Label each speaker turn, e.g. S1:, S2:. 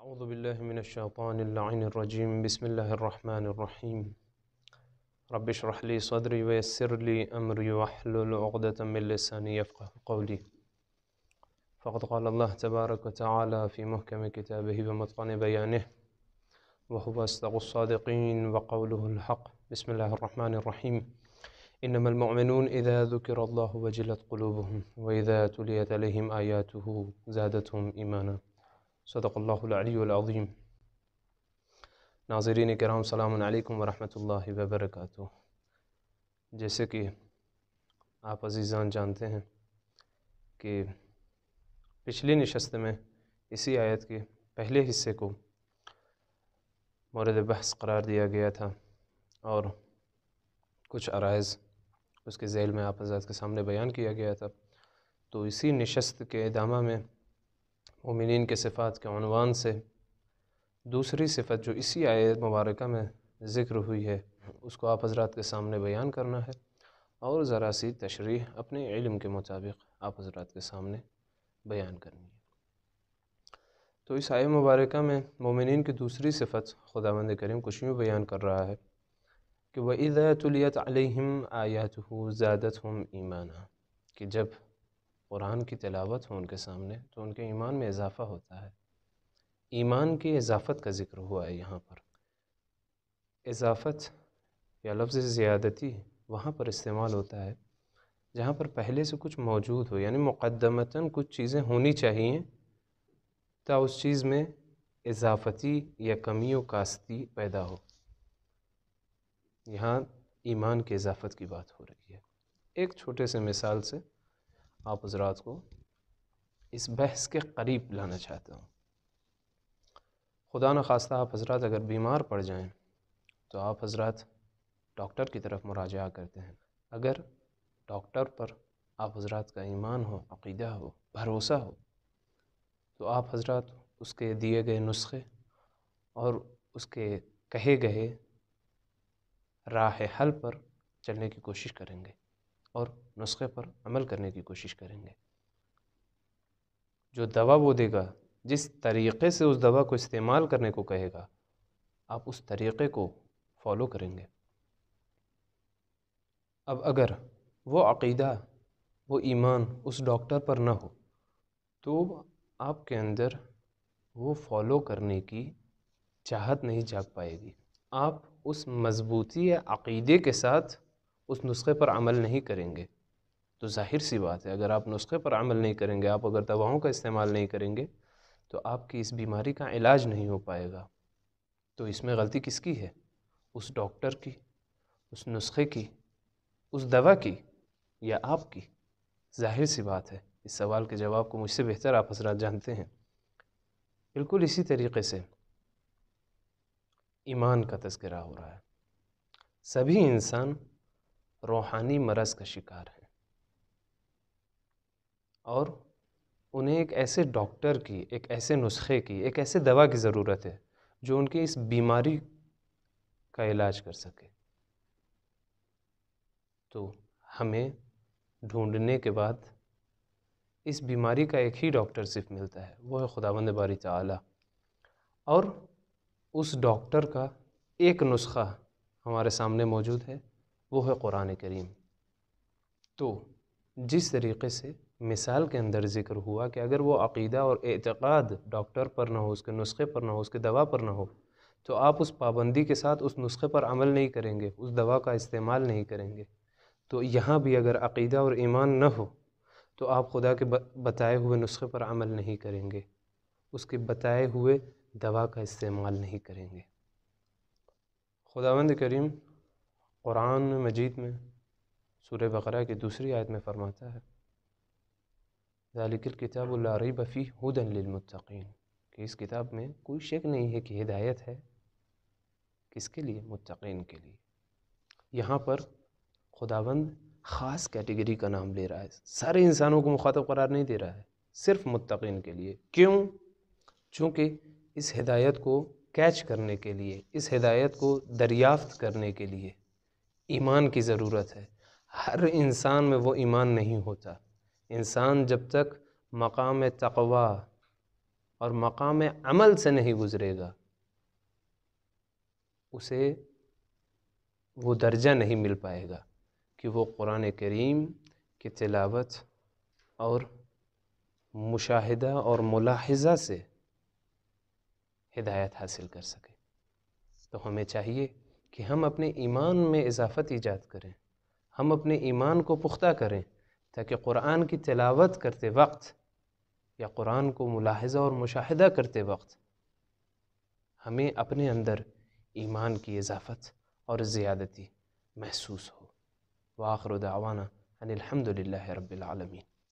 S1: أعوذ بالله من الشيطان اللعين الرجيم بسم الله الرحمن الرحيم رب اشرح لي صدري ويسر لي أمري واحلل عقدة من لساني يفقه قولي فقد قال الله تبارك وتعالى في محكم كتابه ومتقن بيانه وهو أصدق الصادقين وقوله الحق بسم الله الرحمن الرحيم إنما المؤمنون إذا ذكر الله وجلت قلوبهم وإذا تليت عليهم آياته زادتهم إيمانا सदक़ल्लाज़ीम नाजरीन कराम सलामकुम वरहमल वबरक जैसे कि आप अज़ीज़ान जानते हैं कि पिछली नशस्त में इसी आयत के पहले हिस्से को मौरद बहस करार दिया गया था और कुछ अराइज़ उसके झेल में आप हजरात के सामने बयान किया गया था तो इसी नशस्त के दामा में मोमिन के सिफ़ात के अनवान से दूसरी सिफत जो इसी आय मुबारक में ज़िक्र हुई है उसको आप हजरात के सामने बयान करना है और ज़रा सी तशरी अपने इलम के मुताबिक आप हजरात के सामने बयान करनी है तो इस आय मुबारक में मोमिन की दूसरी सिफत खुदा मंद करीम कुछ यूँ बयान कर रहा है कि वज़तलियत आलिम आयात ज़्यादत हम ईमाना कि जब कुरान की तलावत हो उनके सामने तो उनके ईमान में इजाफ़ा होता है ईमान की इजाफ़त का ज़िक्र हुआ है यहाँ पर इजाफ़त या लफ्ज़ ज़्यादती वहाँ पर इस्तेमाल होता है जहाँ पर पहले से कुछ मौजूद हो यानी मुक़दमता कुछ चीज़ें होनी चाहिए ता उस चीज़ में इजाफ़ती या कमी व कास्ती पैदा हो यहाँ ईमान के इजाफ़त की बात हो रही है एक छोटे से मिसाल से आप हजरात को इस बहस के करीब लाना चाहता हूँ खुदा न खास्ता आप हजरात अगर बीमार पड़ जाएं तो आप हजरात डॉक्टर की तरफ मुराजा करते हैं अगर डॉक्टर पर आप हजरात का ईमान हो अकीदा हो भरोसा हो तो आप हजरात उसके दिए गए नुस्खे और उसके कहे गए राह हल पर चलने की कोशिश करेंगे और नुस्खे पर अमल करने की कोशिश करेंगे जो दवा वो देगा जिस तरीक़े से उस दवा को इस्तेमाल करने को कहेगा आप उस तरीक़े को फॉलो करेंगे अब अगर वो अकीदा वो ईमान उस डॉक्टर पर ना हो तो आपके अंदर वो फॉलो करने की चाहत नहीं जाग पाएगी आप उस मजबूती या अकीदे के साथ उस नुस्खे पर अमल नहीं करेंगे तो जाहिर सी बात है अगर आप नुस्खे पर अमल नहीं करेंगे आप अगर दवाओं का इस्तेमाल नहीं करेंगे तो आपकी इस बीमारी का इलाज नहीं हो पाएगा तो इसमें गलती किसकी है उस डॉक्टर की उस नुस्खे की उस दवा की या आपकी जाहिर सी बात है इस सवाल के जवाब को मुझसे बेहतर आप हजरात जानते हैं बिल्कुल इसी तरीके से ईमान का तस्करा हो रहा है सभी इंसान रूहानी मरज़ का शिकार हैं और उन्हें एक ऐसे डॉक्टर की एक ऐसे नुस्खे की एक ऐसे दवा की ज़रूरत है जो उनकी इस बीमारी का इलाज कर सके तो हमें ढूंढने के बाद इस बीमारी का एक ही डॉक्टर सिर्फ मिलता है वो है खुदावंद बारी ताला और उस डॉक्टर का एक नुस्खा हमारे सामने मौजूद है वो है क़ुरान करीम तो जिस तरीके से मिसाल के अंदर ज़िक्र हुआ कि अगर वो अकीदा और एतक़ाद डॉक्टर पर ना हो उसके नुस्खे पर ना हो उसके दवा पर ना हो तो आप उस पाबंदी के साथ उस नुस्खे पर अमल नहीं करेंगे उस दवा का इस्तेमाल नहीं करेंगे तो यहाँ भी अगर अकीदा और ईमान न हो तो आप खुदा के बताए हुए नुस्खे पर अमल नहीं करेंगे उसके बताए हुए दवा का इस्तेमाल नहीं करेंगे खुदावंद करीम क़ुरान मजीद में सूर्य बकरा की दूसरी आयत में फ़रमाता है ज़ालिकल किताबुल्लारी बफ़ी हुदन लमतकीन कि इस किताब में कोई शक नहीं है कि हिदायत है किसके लिए मुतकीन के लिए यहाँ पर खुदावंद ख़ास कैटेगरी का नाम ले रहा है सारे इंसानों को मुखातब करार नहीं दे रहा है सिर्फ मुतकीन के लिए क्यों चूँकि इस हिदायत को कैच करने के लिए इस हिदायत को दरियाफ्त करने के लिए ईमान की ज़रूरत है हर इंसान में वो ईमान नहीं होता इंसान जब तक मकाम तकवा और मकाम अमल से नहीं गुज़रेगा उसे वो दर्जा नहीं मिल पाएगा कि वो कुरान करीम की तिलावत और मुशाहिदा और मुलाहजा से हिदायत हासिल कर सके तो हमें चाहिए कि हम अपने ईमान में इजाफत ईजाद करें हम अपने ईमान को पुख्ता करें ताकि कुरान की तिलावत करते वक्त या कुरान को मुलाहजा और मुशाह करते वक्त हमें अपने अंदर ईमान की इजाफत और ज़्यादती महसूस हो वाखर दावाना अनिलहमदिल्ला रबालमीन